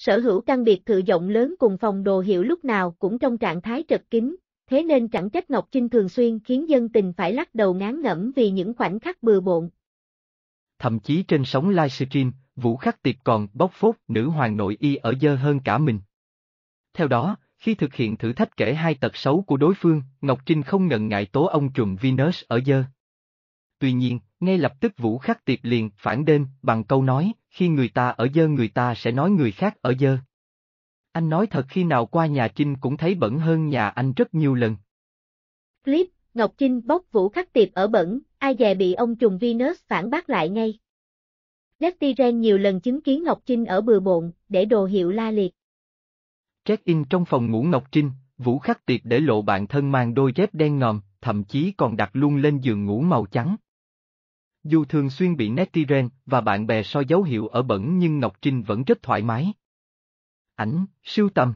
sở hữu căn biệt thự rộng lớn cùng phòng đồ hiệu lúc nào cũng trong trạng thái trật kín, thế nên chẳng trách Ngọc Trinh thường xuyên khiến dân tình phải lắc đầu ngán ngẩm vì những khoảnh khắc bừa bộn. Thậm chí trên sóng livestream, Vũ Khắc Tiệp còn bóc phốt nữ hoàng nội y ở dơ hơn cả mình. Theo đó, khi thực hiện thử thách kể hai tật xấu của đối phương, Ngọc Trinh không ngần ngại tố ông trùm Venus ở dơ tuy nhiên, ngay lập tức Vũ Khắc Tiệp liền phản đêm bằng câu nói, khi người ta ở dơ người ta sẽ nói người khác ở dơ. Anh nói thật khi nào qua nhà Trinh cũng thấy bẩn hơn nhà anh rất nhiều lần. Clip, Ngọc Trinh bóc Vũ Khắc Tiệp ở bẩn, ai dè bị ông trùng Venus phản bác lại ngay. Nestiren nhiều lần chứng kiến Ngọc Trinh ở bừa bộn, để đồ hiệu la liệt. Check-in trong phòng ngủ Ngọc Trinh, Vũ Khắc Tiệp để lộ bạn thân mang đôi dép đen ngòm, thậm chí còn đặt luôn lên giường ngủ màu trắng. Dù thường xuyên bị netizen và bạn bè so dấu hiệu ở bẩn nhưng Ngọc Trinh vẫn rất thoải mái. Ảnh, sưu tầm